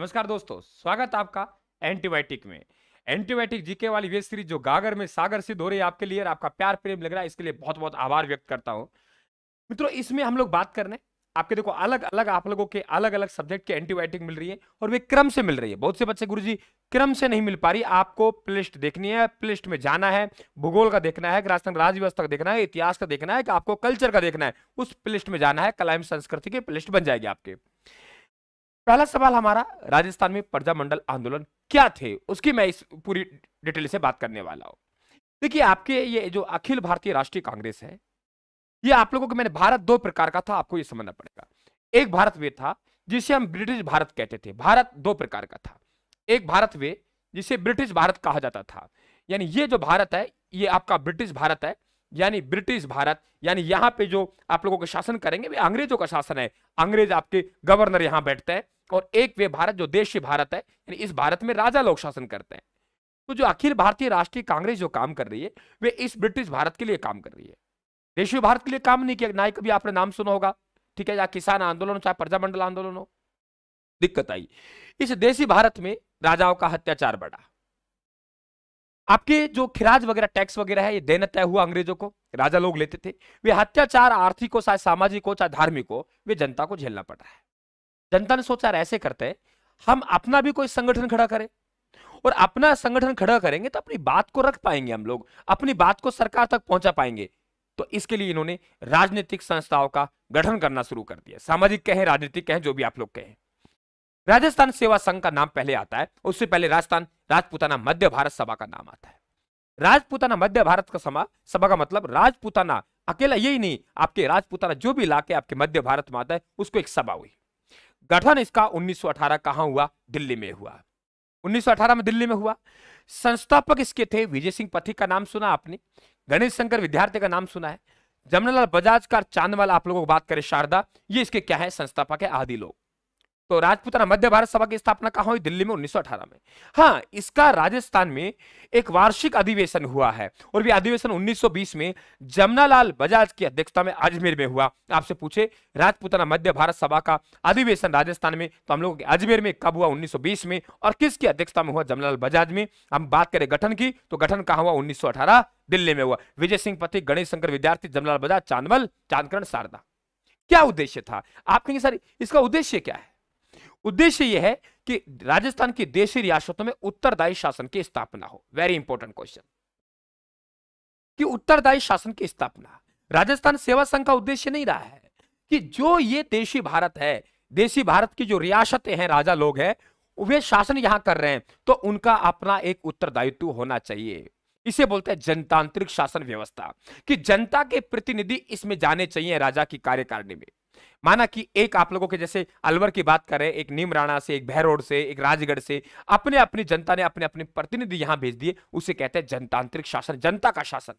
नमस्कार दोस्तों स्वागत आपका एंटीबायोटिक में एंटीबायोटिक जीके वाली वेब सीरीज जो गागर में सागर सिद्ध हो रही है आपके लिए आपका प्यार प्रेम लग रहा है इसके लिए बहुत बहुत आभार व्यक्त करता हूँ मित्रों इसमें हम लोग बात करने आपके देखो अलग अलग आप लोगों के अलग अलग सब्जेक्ट के एंटीबायोटिक मिल रही है और वे क्रम से मिल रही है बहुत से बच्चे गुरु जी क्रम से नहीं मिल पा रही आपको प्लेलिस्ट देखनी है प्लेलिस्ट में जाना है भूगोल का देखना है राजस्थान राज्य व्यवस्था का देखना है इतिहास का देखना है कि आपको कल्चर का देखना है उस प्लेलिस्ट में जाना है कला संस्कृति की प्लेलिस्ट बन जाएगी आपके पहला सवाल हमारा राजस्थान में प्रजा मंडल आंदोलन क्या थे उसकी मैं इस पूरी डिटेल से बात करने वाला हूँ देखिए आपके ये जो अखिल भारतीय राष्ट्रीय कांग्रेस है ये आप लोगों को मैंने भारत दो प्रकार का था आपको ये समझना पड़ेगा एक भारत वे था जिसे हम ब्रिटिश भारत कहते थे भारत दो प्रकार का था एक भारत वे जिसे ब्रिटिश भारत कहा जाता था यानी ये जो भारत है ये आपका ब्रिटिश भारत है यानी ब्रिटिश भारत यानी यहाँ पे जो आप लोगों का शासन करेंगे वे अंग्रेजों का शासन है अंग्रेज आपके गवर्नर यहाँ बैठते हैं और एक वे भारत जो देश भारत है यानी इस भारत में राजा लोग शासन करते हैं तो जो अखिल भारतीय राष्ट्रीय कांग्रेस जो काम कर रही है वे इस ब्रिटिश भारत के लिए काम कर रही है देशी भारत के लिए काम नहीं किया ना भी कभी आपने नाम सुना होगा ठीक है या किसान आंदोलन चाहे प्रजामंडल आंदोलन हो दिक्कत आई इस देशी भारत में राजाओं का अत्याचार बढ़ा आपके जो खिराज वगैरह टैक्स वगैरह है ये देना तय हुआ अंग्रेजों को राजा लोग लेते थे वे अत्याचार आर्थिक हो चाहे सामाजिक हो चाहे धार्मिक हो वे जनता को झेलना पड़ रहा है जनता ने सोचा ऐसे करते हैं हम अपना भी कोई संगठन खड़ा करें और अपना संगठन खड़ा करेंगे तो अपनी बात को रख पाएंगे हम लोग अपनी बात को सरकार तक पहुंचा पाएंगे तो इसके लिए इन्होंने राजनीतिक संस्थाओं का गठन करना शुरू कर दिया सामाजिक कहें राजनीतिक कहें जो भी आप लोग कहें राजस्थान सेवा संघ का नाम पहले आता है उससे पहले राजस्थान राजपूताना मध्य भारत सभा का नाम आता है राजपूताना मध्य भारत का सभा सभा का मतलब राजपूताना अकेला यही नहीं आपके राजपूताना जो भी इलाके आपके मध्य भारत में आता है उसको एक सभा हुई गठन इसका 1918 कहां हुआ दिल्ली में हुआ 1918 में दिल्ली में हुआ संस्थापक इसके थे विजय सिंह पथिक का नाम सुना आपने गणेश शंकर विद्यार्थी का नाम सुना है जमनालाल बजाज का चांदवाल आप लोगों को बात करें शारदा ये इसके क्या है संस्थापक है आदि लोग तो राजपूताना मध्य भारत सभा की स्थापना कहा हुई दिल्ली में उन्नीस में हाँ इसका राजस्थान में एक वार्षिक अधिवेशन हुआ है और भी अधिवेशन 1920 में जमनालाल बजाज की अध्यक्षता में अजमेर में हुआ आपसे पूछे राजपूताना मध्य भारत सभा का अधिवेशन राजस्थान में तो हम लोगों के अजमेर में कब हुआ 1920 में और किसकी अध्यक्षता में हुआ जमनालाल बजाज में हम बात करें गठन की तो गठन कहा हुआ उन्नीस दिल्ली में हुआ विजय सिंह पति गणेश शंकर विद्यार्थी जमलाल बजाज चांदमल चांदकरण शारदा क्या उद्देश्य था आप कहेंगे सर इसका उद्देश्य क्या है उद्देश्य यह है कि राजस्थान की देशी रियासतों में उत्तरदायी शासन की स्थापना हो वेरी इंपॉर्टेंट क्वेश्चन कि उत्तरदायी शासन की स्थापना राजस्थान सेवा संघ का उद्देश्य नहीं रहा है कि जो ये देशी भारत है देशी भारत की जो रियासतें हैं राजा लोग हैं वे शासन यहां कर रहे हैं तो उनका अपना एक उत्तरदायित्व होना चाहिए इसे बोलते हैं जनतांत्रिक शासन व्यवस्था कि जनता के प्रतिनिधि इसमें जाने चाहिए राजा की कार्यकारिणी में माना कि एक आप लोगों के जैसे अलवर की बात करें एक नीम राणा से एक भैरोड से एक राजगढ़ से अपने अपनी जनता ने अपने अपने प्रतिनिधि यहां भेज दिए उसे कहते हैं जनतांत्रिक शासन जनता का शासन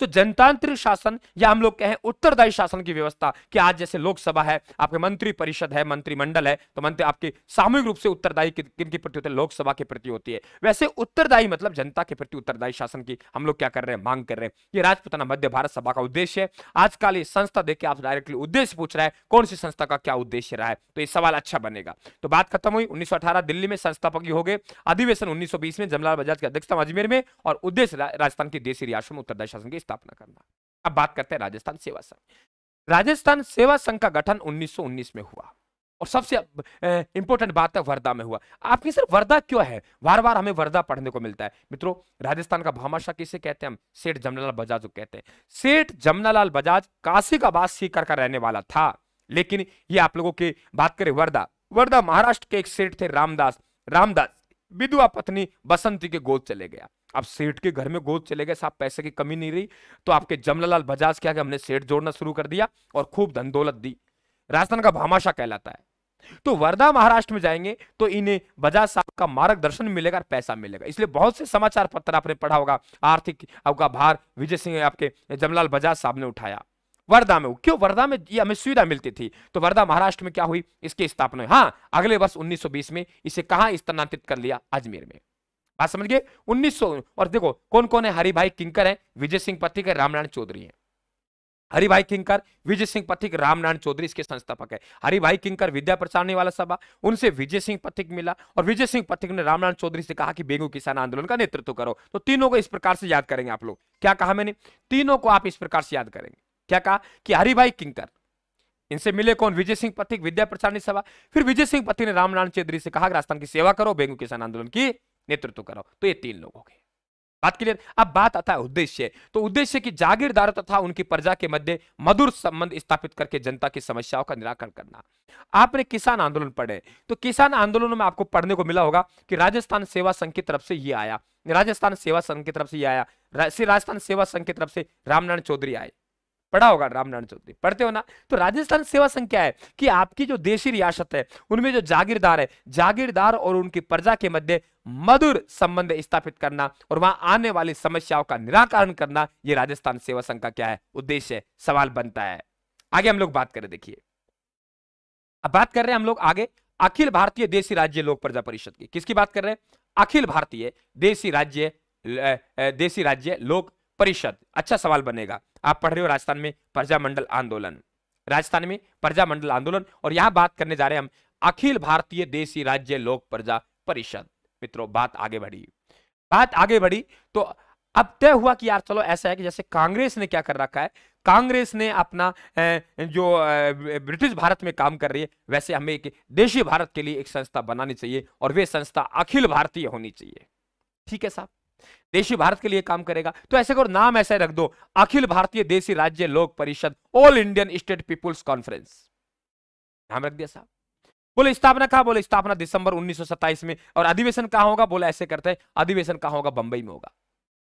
तो जनतांत्रिक शासन या हम लोग कहें उत्तरदायी शासन की व्यवस्था कि आज जैसे लोकसभा है आपके मंत्री परिषद है मंत्रिमंडल है तो मंत्री आपके सामूहिक रूप से उत्तरदायी किन के प्रति होते हैं लोकसभा के प्रति होती है वैसे उत्तरदायी मतलब जनता के प्रति उत्तरदायी शासन की हम लोग क्या कर रहे हैं मांग कर रहे हैं ये राजपुताना मध्य भारत सभा का उद्देश्य है आजकल ये संस्था देख के आप डायरेक्टली उद्देश्य पूछ रहे हैं कौन सी संस्था का क्या उद्देश्य रहा है तो ये सवाल अच्छा बनेगा तो बात खत्म हुई उन्नीस दिल्ली में संस्थापक हो गए अधिवेशन उन्नीस में जमलाल बजाज की अध्यक्षता अजमेर में और उद्देश्य राजस्थान की देशी रियासत में उत्तरदायी संघ की स्थापना करना अब बात करते हैं राजस्थान सेवा संघ राजस्थान सेवा संघ का गठन 1919 में हुआ और सबसे इंपॉर्टेंट बात है वर्धा में हुआ आपके सर वर्धा क्यों है बार बार हमें वर्धा पढ़ने को मिलता है मित्रों राजस्थान का भामाशाह किसे कहते हैं हम सेठ जमनालाल बजाज को कहते हैं सेठ जमनालाल बजाज काशी का बात सीकर का रहने वाला था लेकिन ये आप लोगों की बात करें वर्धा वर्धा महाराष्ट्र के एक सेठ थे रामदास रामदास विधवा पत्नी बसंती के गोद चले गया अब सेठ के घर में गोद चले गए साहब पैसे की कमी नहीं रही तो आपके जमलालाल बजाज क्या हमने सेठ जोड़ना शुरू कर दिया और खूब धन दौलत दी राजस्थान का भामाशाह कहलाता है तो वर्धा महाराष्ट्र में जाएंगे तो इन्हें बजाज साहब का मार्गदर्शन मिलेगा और पैसा मिलेगा इसलिए बहुत से समाचार पत्र आपने पढ़ा होगा आर्थिक आपका भार विजय सिंह आपके जमलाल बजाज साहब ने उठाया वर्धा में क्यों वर्धा में ये हमें सुविधा मिलती थी तो वर्धा महाराष्ट्र में क्या हुई इसकी स्थापना हाँ अगले वर्ष 1920 में इसे कहां स्थानांतरित कर लिया अजमेर में बात समझ गए उन्नीस और देखो कौन कौन है हरिभाई किंकर है विजय सिंह पथिक है रामनारायण चौधरी है हरिभाई किंकर विजय सिंह पथिक रामनारायण चौधरी इसके संस्थापक है हरिभाई किंकर विद्या प्रचारने वाला सभा उनसे विजय सिंह पथिक मिला और विजय सिंह पथिक ने रामनारायण चौधरी से कहा कि बेगू किसान आंदोलन का नेतृत्व करो तो तीनों को इस प्रकार से याद करेंगे आप लोग क्या कहा मैंने तीनों को आप इस प्रकार से याद करेंगे क्या कहा कि हरिभाई किंकर इनसे मिले कौन विजय सिंह पथिक विद्या प्रचारणी सभा फिर विजय सिंह पथिक ने रामनारायण चौधरी से कहा राजस्थान की सेवा करो बेगू किसान आंदोलन की नेतृत्व कराओ तो ये तीन लोग हो गए बात क्लियर अब बात आता है उद्देश्य तो उद्देश्य की जागीरदार तथा उनकी प्रजा के मध्य मधुर संबंध स्थापित करके जनता की समस्याओं का निराकरण करना आपने किसान आंदोलन पढ़े तो किसान आंदोलन में आपको पढ़ने को मिला होगा कि राजस्थान सेवा संघ की तरफ से ये आया राजस्थान सेवा संघ की तरफ से ये आया राजस्थान सेवा संघ की तरफ से रामनारायण चौधरी आए पढ़ा होगा रामनारायण चौधरी पढ़ते हो ना तो राजस्थान सेवा संघ क्या है कि आपकी जो देशी रियासत है उनमें जो जागीरदार है जागीरदार और उनकी प्रजा के मध्य मधुर संबंध स्थापित करना और वहां आने वाली समस्याओं का निराकरण करना यह राजस्थान सेवा संघ का क्या है उद्देश्य सवाल बनता है आगे हम लोग बात करें देखिए अब बात कर रहे हैं हम लोग आगे अखिल भारतीय देशी राज्य लोक प्रजा परिषद की किसकी बात कर रहे हैं अखिल भारतीय देशी राज्य देशी राज्य लोक परिषद अच्छा सवाल बनेगा आप पढ़ रहे हो राजस्थान में प्रजा मंडल आंदोलन राजस्थान में प्रजा मंडल आंदोलन और यहां बात करने जा रहे हैं हम अखिल भारतीय देशी राज्य लोक प्रजा परिषद मित्रों बात आगे बढ़ी बात आगे बढ़ी तो अब तय हुआ कि यार चलो ऐसा है कि जैसे कांग्रेस ने क्या कर रखा है कांग्रेस ने अपना जो ब्रिटिश भारत में काम कर रही है वैसे हमें एक देशी भारत के लिए एक संस्था बनानी चाहिए और वे संस्था अखिल भारतीय होनी चाहिए ठीक है साहब देशी भारत के लिए काम करेगा तो ऐसे करो नाम ऐसे रख दो अखिल भारतीय देशी राज्य लोक परिषद All Indian State People's Conference नाम रख दिया साहब बोले स्थापना कहा बोले स्थापना दिसंबर 1927 में और अधिवेशन कहा होगा बोले ऐसे करते हैं अधिवेशन कहा होगा बंबई में होगा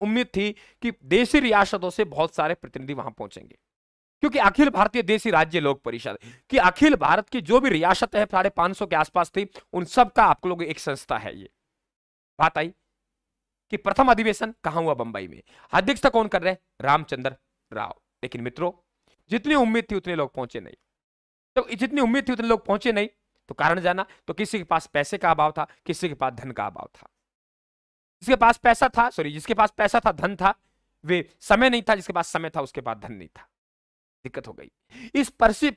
उम्मीद थी कि देशी रियासतों से बहुत सारे प्रतिनिधि वहां पहुंचेंगे क्योंकि अखिल भारतीय देशी राज्य लोक परिषद कि अखिल भारत की जो भी रियासत है साढ़े पांच के आसपास थी उन सब का आप लोग एक संस्था है ये बात आई कि प्रथम अधिवेशन कहां हुआ बंबई में अध्यक्षता तो कौन कर रहे हैं रामचंद्र राव लेकिन मित्रों जितनी उम्मीद थी उतने लोग पहुंचे नहीं तो जितनी उम्मीद थी उतने लोग पहुंचे नहीं तो कारण जाना तो किसी के पास पैसे का अभाव था किसी के पास धन का अभाव था जिसके पास पैसा था सॉरी जिसके पास पैसा था धन था वे समय नहीं था जिसके पास समय था उसके पास धन नहीं था दिक्कत हो गई इस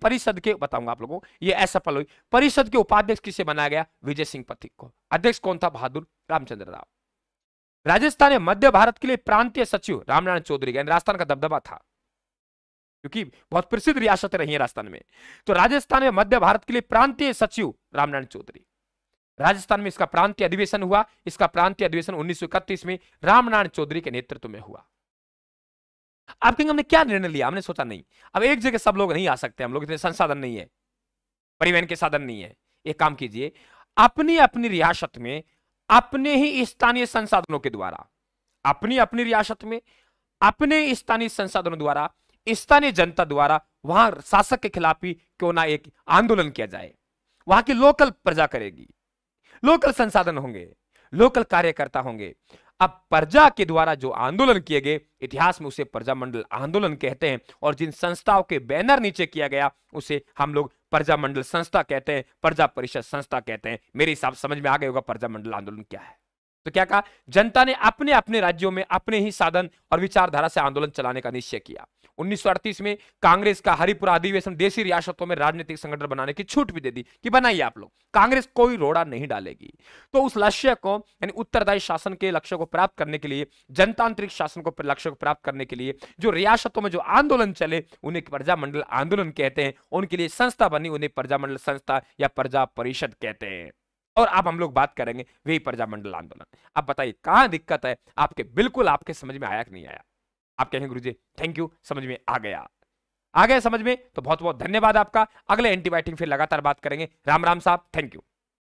परिषद के बताऊंगा आप लोगों ये फल हुई परिषद के उपाध्यक्ष किसे बनाया गया विजय सिंह पथिक को अध्यक्ष कौन था बहादुर रामचंद्र राव राजस्थान या मध्य भारत के लिए प्रांतीय सचिव रामनारायण चौधरी यानी राजस्थान का दबदबा था क्योंकि बहुत प्रसिद्ध रियासतें रही है राजस्थान में तो राजस्थान या मध्य भारत के लिए प्रांतीय सचिव रामनारायण चौधरी राजस्थान में इसका प्रांतीय अधिवेशन हुआ इसका प्रांतीय अधिवेशन उन्नीस में रामनारायण चौधरी के नेतृत्व में हुआ आप कहेंगे हमने क्या निर्णय लिया हमने सोचा नहीं अब एक जगह सब लोग नहीं आ सकते हम लोग इतने संसाधन नहीं है परिवहन के साधन नहीं है एक काम कीजिए अपनी अपनी रियासत में अपने ही स्थानीय संसाधनों के द्वारा अपनी अपनी रियासत में अपने स्थानीय संसाधनों द्वारा स्थानीय जनता द्वारा वहां शासक के खिलाफ ही क्यों ना एक आंदोलन किया जाए वहां की लोकल प्रजा करेगी लोकल संसाधन होंगे लोकल कार्यकर्ता होंगे अब प्रजा के द्वारा जो आंदोलन किए गए इतिहास में उसे प्रजामंडल आंदोलन कहते हैं और जिन संस्थाओं के बैनर नीचे किया गया उसे हम लोग प्रजा मंडल संस्था कहते हैं प्रजा परिषद संस्था कहते हैं मेरे हिसाब समझ में आ गए होगा प्रजा मंडल आंदोलन क्या है तो क्या कहा जनता ने अपने अपने राज्यों में अपने ही साधन और विचारधारा से आंदोलन चलाने का निश्चय किया उन्नीस में कांग्रेस का हरिपुरा अधिवेशन देशी रियासतों में राजनीतिक संगठन बनाने की छूट भी दे दी कि बनाइए आप लोग कांग्रेस कोई रोड़ा नहीं डालेगी तो उस लक्ष्य को यानी उत्तरदायी शासन के लक्ष्य को प्राप्त करने के लिए जनतांत्रिक शासन को लक्ष्य को प्राप्त करने के लिए जो रियासतों में जो आंदोलन चले उन्हें प्रजामंडल आंदोलन कहते हैं उनके लिए संस्था बनी उन्हें प्रजामंडल संस्था या प्रजा परिषद कहते हैं और अब हम लोग बात करेंगे वही प्रजामंडल आंदोलन अब बताइए कहां दिक्कत है आपके बिल्कुल आपके समझ में आया कि नहीं आया आप कहेंगे गुरु जी थैंक यू समझ में आ गया आ गया समझ में तो बहुत बहुत धन्यवाद आपका अगले एंटीबायोटिक फिर लगातार बात करेंगे राम राम साहब थैंक यू